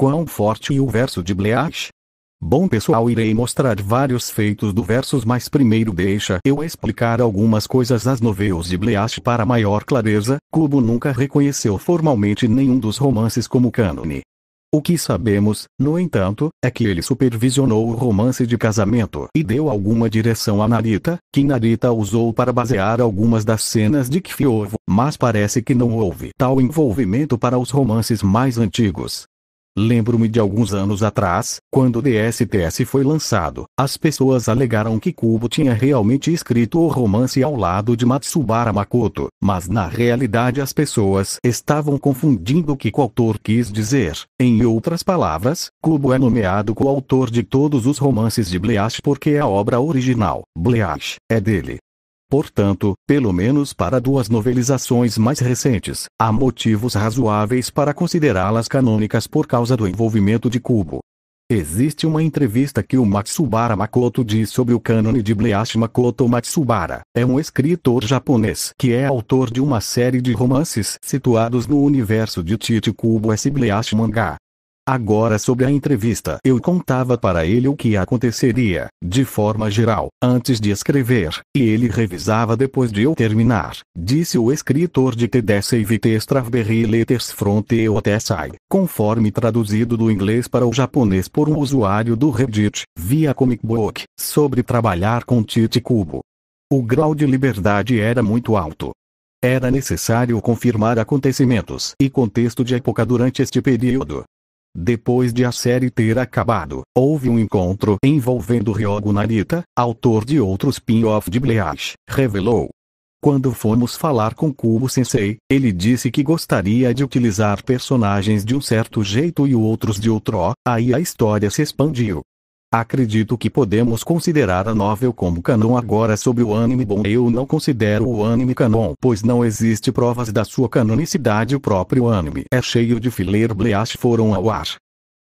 Quão forte e o verso de Bleach? Bom pessoal irei mostrar vários feitos do versus mas primeiro deixa eu explicar algumas coisas às novelas de Bleach para maior clareza, Kubo nunca reconheceu formalmente nenhum dos romances como cânone. O que sabemos, no entanto, é que ele supervisionou o romance de casamento e deu alguma direção a Narita, que Narita usou para basear algumas das cenas de Kfiovo, mas parece que não houve tal envolvimento para os romances mais antigos. Lembro-me de alguns anos atrás, quando o DSTS foi lançado, as pessoas alegaram que Kubo tinha realmente escrito o romance ao lado de Matsubara Makoto, mas na realidade as pessoas estavam confundindo o que o autor quis dizer. Em outras palavras, Kubo é nomeado coautor de todos os romances de Bleach porque é a obra original, Bleach, é dele. Portanto, pelo menos para duas novelizações mais recentes, há motivos razoáveis para considerá-las canônicas por causa do envolvimento de Kubo. Existe uma entrevista que o Matsubara Makoto diz sobre o cânone de Bleach Makoto Matsubara. É um escritor japonês que é autor de uma série de romances situados no universo de Tite Kubo S. Bleach Mangá. Agora sobre a entrevista. Eu contava para ele o que aconteceria, de forma geral, antes de escrever, e ele revisava depois de eu terminar, disse o escritor de e Save Strawberry Letters Front Fronteo TSI, conforme traduzido do inglês para o japonês por um usuário do Reddit, via Comic Book, sobre trabalhar com Tite Cubo. O grau de liberdade era muito alto. Era necessário confirmar acontecimentos e contexto de época durante este período, depois de a série ter acabado, houve um encontro envolvendo Ryogo Narita, autor de outros spin-off de Bleach, revelou. Quando fomos falar com Kubo Sensei, ele disse que gostaria de utilizar personagens de um certo jeito e outros de outro, aí a história se expandiu. Acredito que podemos considerar a novel como canon agora sobre o anime bom. Eu não considero o anime canon, pois não existe provas da sua canonicidade. O próprio anime é cheio de filler bleach foram ao ar.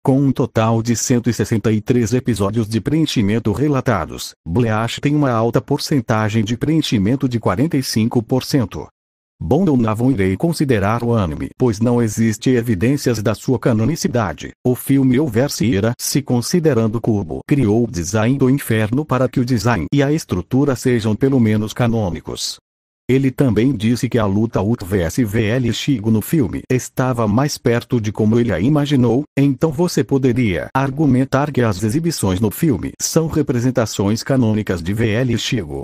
Com um total de 163 episódios de preenchimento relatados, Bleach tem uma alta porcentagem de preenchimento de 45%. Bom, ou não irei considerar o anime, pois não existe evidências da sua canonicidade. O filme Overseer, se considerando Cubo, criou o design do inferno para que o design e a estrutura sejam pelo menos canônicos. Ele também disse que a luta Ut vs VL Shigo no filme estava mais perto de como ele a imaginou, então você poderia argumentar que as exibições no filme são representações canônicas de VL Shigo.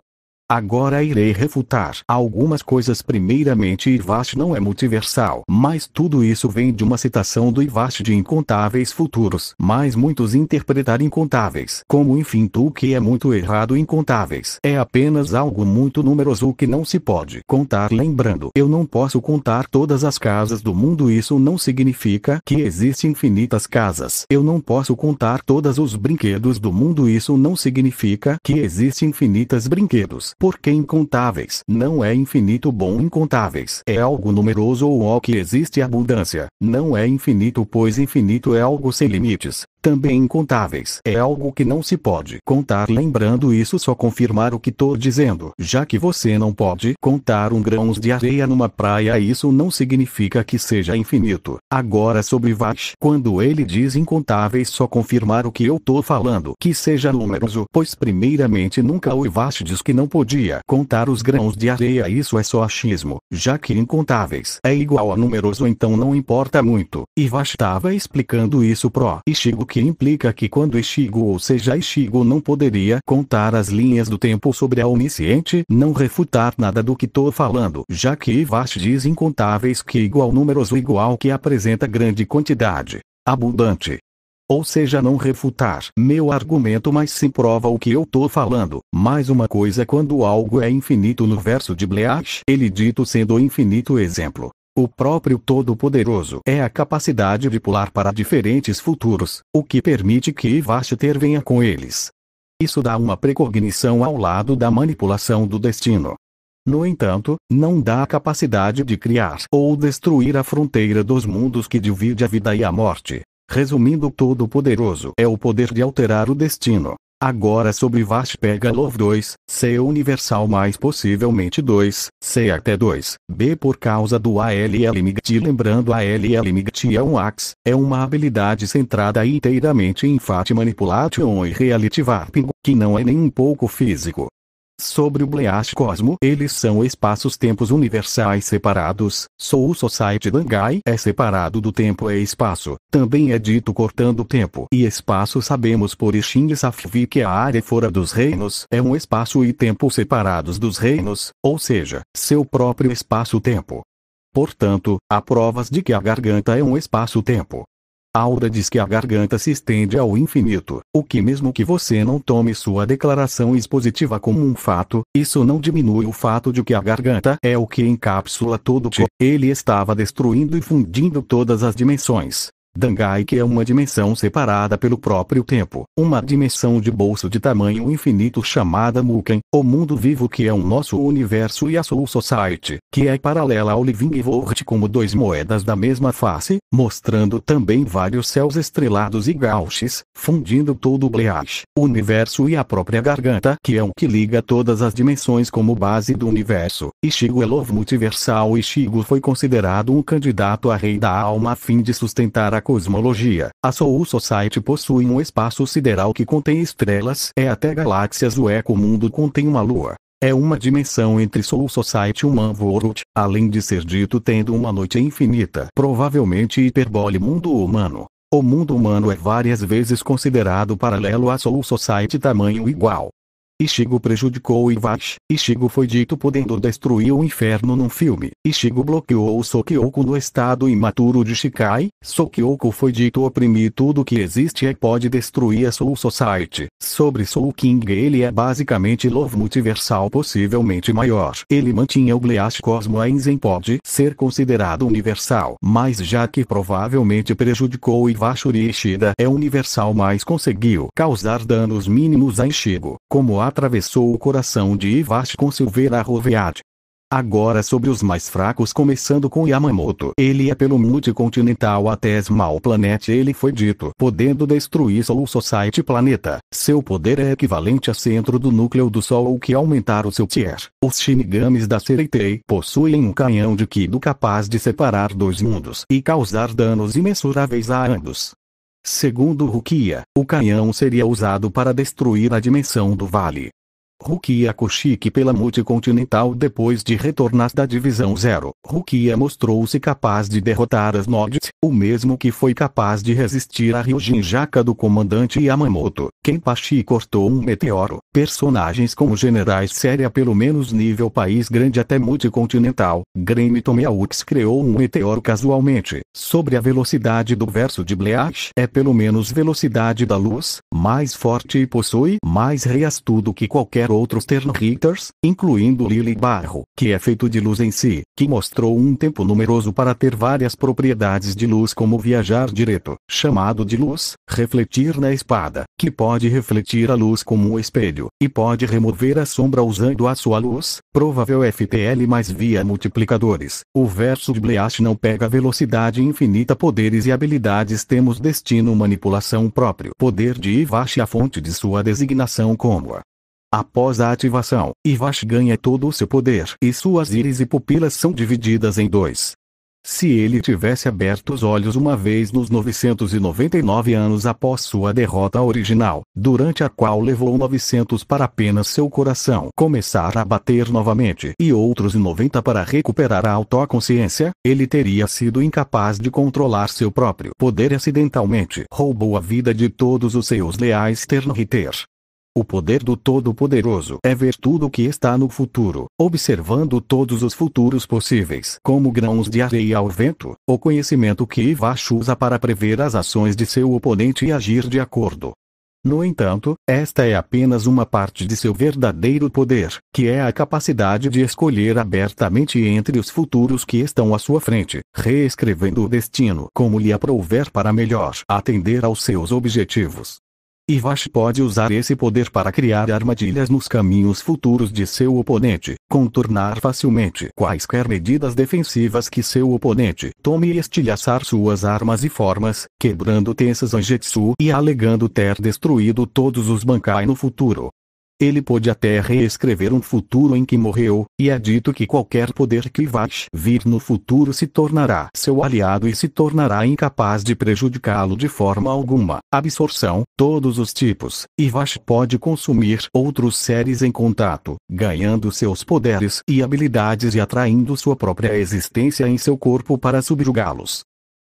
Agora irei refutar algumas coisas. Primeiramente, Ivast não é multiversal, mas tudo isso vem de uma citação do Ivast de incontáveis futuros, mas muitos interpretar incontáveis como infinito, o que é muito errado. Incontáveis é apenas algo muito numeroso que não se pode contar. Lembrando, eu não posso contar todas as casas do mundo. Isso não significa que existem infinitas casas. Eu não posso contar todos os brinquedos do mundo. Isso não significa que existem infinitas brinquedos porque incontáveis não é infinito bom incontáveis é algo numeroso ou ao que existe abundância, não é infinito pois infinito é algo sem limites, também incontáveis. É algo que não se pode contar. Lembrando isso, só confirmar o que tô dizendo. Já que você não pode contar um grãos de areia numa praia, isso não significa que seja infinito. Agora sobre Vash, quando ele diz incontáveis, só confirmar o que eu tô falando, que seja numeroso, pois primeiramente nunca o Vash diz que não podia contar os grãos de areia, isso é só achismo, já que incontáveis é igual a numeroso, então não importa muito. E Vash estava explicando isso pro Ishigo que implica que quando Ishigo ou seja Ishigo não poderia contar as linhas do tempo sobre a onisciente, não refutar nada do que tô falando, já que ivash diz incontáveis que igual numeroso igual que apresenta grande quantidade, abundante. Ou seja, não refutar meu argumento, mas sim prova o que eu tô falando. Mais uma coisa, quando algo é infinito no verso de Bleach, ele dito sendo o infinito exemplo o próprio Todo-Poderoso é a capacidade de pular para diferentes futuros, o que permite que Ivashter venha com eles. Isso dá uma precognição ao lado da manipulação do destino. No entanto, não dá a capacidade de criar ou destruir a fronteira dos mundos que divide a vida e a morte. Resumindo, Todo-Poderoso é o poder de alterar o destino, Agora sobre Love 2, C universal mais possivelmente 2, C até 2, B por causa do ALLMIGT. Lembrando ALLMIGT é um AX, é uma habilidade centrada inteiramente em fat Manipulation e Reality Warping, que não é nem um pouco físico, Sobre o Bleach Cosmo, eles são espaços-tempos universais separados, Soul o Society Dangai é separado do tempo e espaço, também é dito cortando tempo e espaço sabemos por Ishin Safvi que a área fora dos reinos é um espaço e tempo separados dos reinos, ou seja, seu próprio espaço-tempo. Portanto, há provas de que a garganta é um espaço-tempo aura diz que a garganta se estende ao infinito, o que mesmo que você não tome sua declaração expositiva como um fato, isso não diminui o fato de que a garganta é o que encapsula todo o que ele estava destruindo e fundindo todas as dimensões. Dangai que é uma dimensão separada pelo próprio tempo, uma dimensão de bolso de tamanho infinito chamada Muken, o mundo vivo que é o um nosso universo e a Soul Society, que é paralela ao Living World como dois moedas da mesma face, mostrando também vários céus estrelados e gauches, fundindo todo o Bleach, universo e a própria garganta que é o que liga todas as dimensões como base do universo. Ishigo é Love Multiversal Ishigo foi considerado um candidato a rei da alma a fim de sustentar a a cosmologia, a Soul Society possui um espaço sideral que contém estrelas e é até galáxias. O eco-mundo contém uma lua. É uma dimensão entre Soul Society e Human World, além de ser dito tendo uma noite infinita. Provavelmente hiperbole mundo humano. O mundo humano é várias vezes considerado paralelo a Soul Society tamanho igual. Ishigo prejudicou Ivash. Ishigo foi dito podendo destruir o inferno num filme. Ishigo bloqueou o Sokyoku no estado imaturo de Shikai. Sokyoku foi dito oprimir tudo que existe e pode destruir a Soul Society. Sobre Soul King ele é basicamente Love Multiversal possivelmente maior. Ele mantinha o Gleash Cosmo Ainzen pode ser considerado universal. Mas já que provavelmente prejudicou Ivashuri Ishida é universal mas conseguiu causar danos mínimos a Ishigo como atravessou o coração de Ivashi com Silveira Rovead. Agora sobre os mais fracos começando com Yamamoto. Ele é pelo multicontinental até Small Planet ele foi dito, podendo destruir Soul Society Planeta. Seu poder é equivalente a centro do núcleo do Sol o que aumentar o seu tier. Os Shinigamis da Sereitei possuem um canhão de Kido capaz de separar dois mundos e causar danos imensuráveis a ambos. Segundo Rukia, o canhão seria usado para destruir a dimensão do vale. Rukia Koshiki pela Multicontinental depois de retornar da Divisão Zero. Rukia mostrou-se capaz de derrotar as Nodes, o mesmo que foi capaz de resistir a Ryujin Jaka do comandante Yamamoto. Kenpachi cortou um meteoro. Personagens como generais séria pelo menos nível país grande até multicontinental. Grêmio Tomeyaux criou um meteoro casualmente. Sobre a velocidade do verso de Bleach é pelo menos velocidade da luz, mais forte e possui mais tudo que qualquer outros outro terno incluindo Lily Barro, que é feito de luz em si, que mostrou um tempo numeroso para ter várias propriedades de luz como viajar direto, chamado de luz, refletir na espada, que pode refletir a luz como um espelho, e pode remover a sombra usando a sua luz, provável FTL mais via multiplicadores. O verso de Bleach não pega velocidade infinita poderes e habilidades temos destino manipulação próprio. Poder de Ivashi a fonte de sua designação como a Após a ativação, Ivash ganha todo o seu poder e suas íris e pupilas são divididas em dois. Se ele tivesse aberto os olhos uma vez nos 999 anos após sua derrota original, durante a qual levou 900 para apenas seu coração começar a bater novamente e outros 90 para recuperar a autoconsciência, ele teria sido incapaz de controlar seu próprio poder e acidentalmente roubou a vida de todos os seus leais Ternriter. O poder do Todo-Poderoso é ver tudo o que está no futuro, observando todos os futuros possíveis, como grãos de areia ao vento, o conhecimento que Ivash usa para prever as ações de seu oponente e agir de acordo. No entanto, esta é apenas uma parte de seu verdadeiro poder, que é a capacidade de escolher abertamente entre os futuros que estão à sua frente, reescrevendo o destino como lhe aprouver para melhor atender aos seus objetivos. E Vash pode usar esse poder para criar armadilhas nos caminhos futuros de seu oponente, contornar facilmente quaisquer medidas defensivas que seu oponente tome e estilhaçar suas armas e formas, quebrando tensas anjutsu e alegando ter destruído todos os Bankai no futuro. Ele pôde até reescrever um futuro em que morreu, e é dito que qualquer poder que Ivash, vir no futuro se tornará seu aliado e se tornará incapaz de prejudicá-lo de forma alguma. Absorção, todos os tipos, Ivash pode consumir outros seres em contato, ganhando seus poderes e habilidades e atraindo sua própria existência em seu corpo para subjugá-los.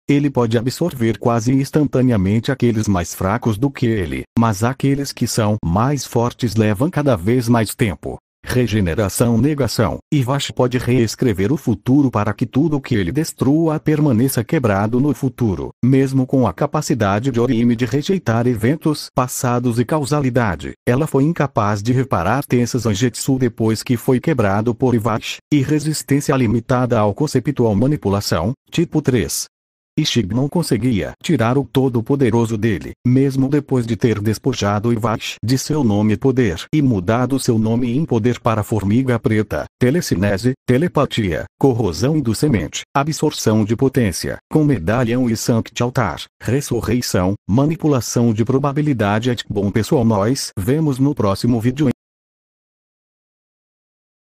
Ele pode absorver quase instantaneamente aqueles mais fracos do que ele, mas aqueles que são mais fortes levam cada vez mais tempo. Regeneração negação. Ivash pode reescrever o futuro para que tudo o que ele destrua permaneça quebrado no futuro, mesmo com a capacidade de Orime de rejeitar eventos passados e causalidade. Ela foi incapaz de reparar tensas Anjetsu depois que foi quebrado por Ivash, e resistência limitada ao conceptual manipulação, tipo 3. Ishig não conseguia tirar o Todo-Poderoso dele, mesmo depois de ter despojado Ivash de seu nome poder e mudado seu nome em poder para Formiga Preta, Telecinese, Telepatia, Corrosão do Semente, Absorção de Potência, com Medalhão e Sanct Altar, Ressurreição, Manipulação de Probabilidade é tipo, Bom pessoal nós vemos no próximo vídeo